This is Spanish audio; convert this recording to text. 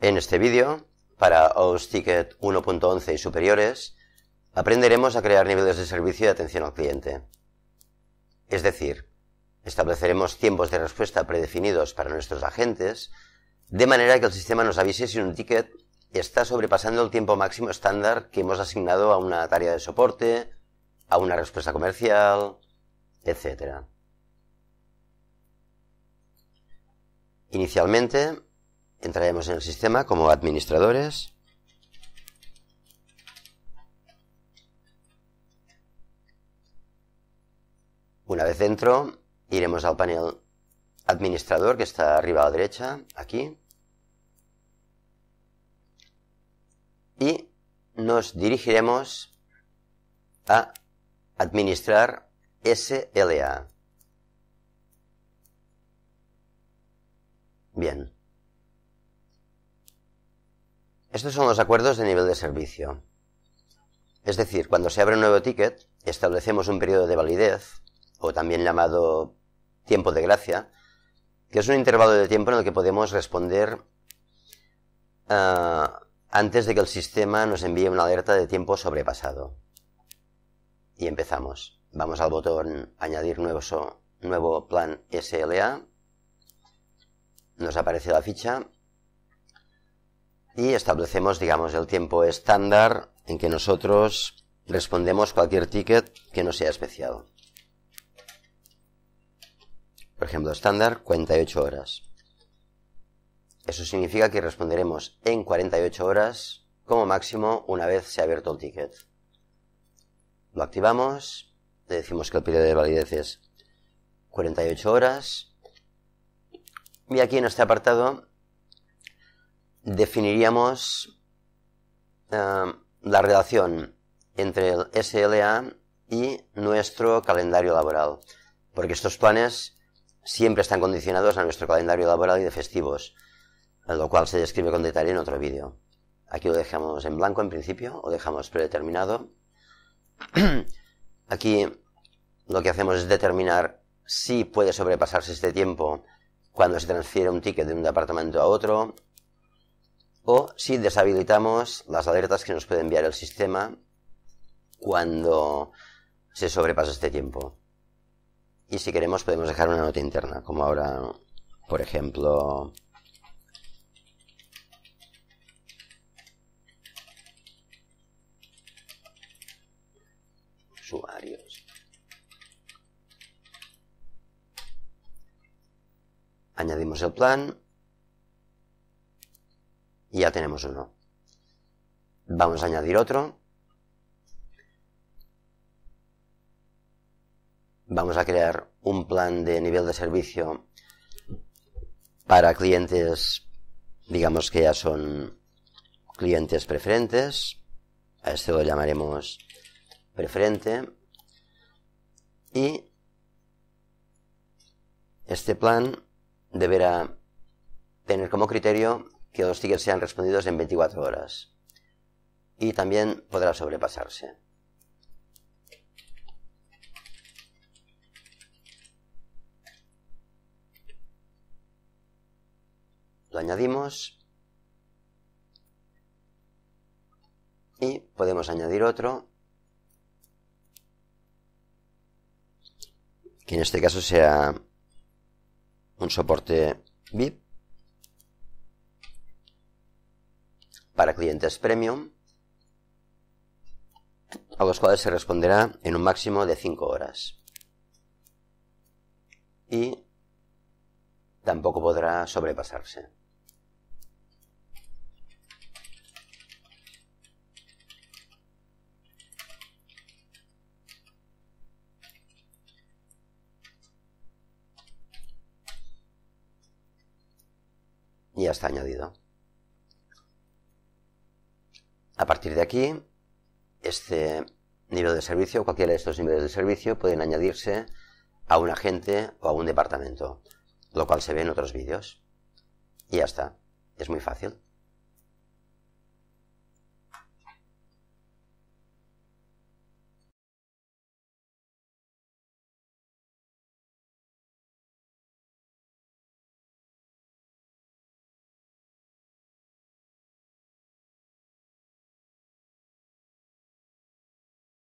En este vídeo, para Ticket 1.11 y superiores, aprenderemos a crear niveles de servicio y atención al cliente. Es decir, estableceremos tiempos de respuesta predefinidos para nuestros agentes, de manera que el sistema nos avise si un ticket está sobrepasando el tiempo máximo estándar que hemos asignado a una tarea de soporte, a una respuesta comercial, etc. Inicialmente, entraremos en el sistema como administradores. Una vez dentro, iremos al panel administrador que está arriba a la derecha, aquí. Y nos dirigiremos a administrar SLA. Bien. Estos son los acuerdos de nivel de servicio. Es decir, cuando se abre un nuevo ticket, establecemos un periodo de validez, o también llamado tiempo de gracia, que es un intervalo de tiempo en el que podemos responder ah, antes de que el sistema nos envíe una alerta de tiempo sobrepasado. Y empezamos. Vamos al botón Añadir nuevo, nuevo plan SLA. Nos aparece la ficha y establecemos, digamos, el tiempo estándar en que nosotros respondemos cualquier ticket que no sea especial. Por ejemplo, estándar 48 horas. Eso significa que responderemos en 48 horas como máximo una vez se ha abierto el ticket. Lo activamos, le decimos que el periodo de validez es 48 horas y aquí en este apartado definiríamos eh, la relación entre el SLA y nuestro calendario laboral, porque estos planes siempre están condicionados a nuestro calendario laboral y de festivos, lo cual se describe con detalle en otro vídeo. Aquí lo dejamos en blanco en principio, o dejamos predeterminado. Aquí lo que hacemos es determinar si puede sobrepasarse este tiempo cuando se transfiere un ticket de un departamento a otro, o si deshabilitamos las alertas que nos puede enviar el sistema cuando se sobrepasa este tiempo. Y si queremos podemos dejar una nota interna, como ahora, por ejemplo, usuarios. Añadimos el plan ya tenemos uno. Vamos a añadir otro. Vamos a crear un plan de nivel de servicio para clientes, digamos que ya son clientes preferentes. A este lo llamaremos preferente. Y este plan deberá tener como criterio que los tickets sean respondidos en 24 horas. Y también podrá sobrepasarse. Lo añadimos. Y podemos añadir otro. Que en este caso sea un soporte VIP. para clientes premium, a los cuales se responderá en un máximo de 5 horas. Y tampoco podrá sobrepasarse. Y ya está añadido. A partir de aquí, este nivel de servicio, cualquiera de estos niveles de servicio, pueden añadirse a un agente o a un departamento, lo cual se ve en otros vídeos. Y ya está, es muy fácil.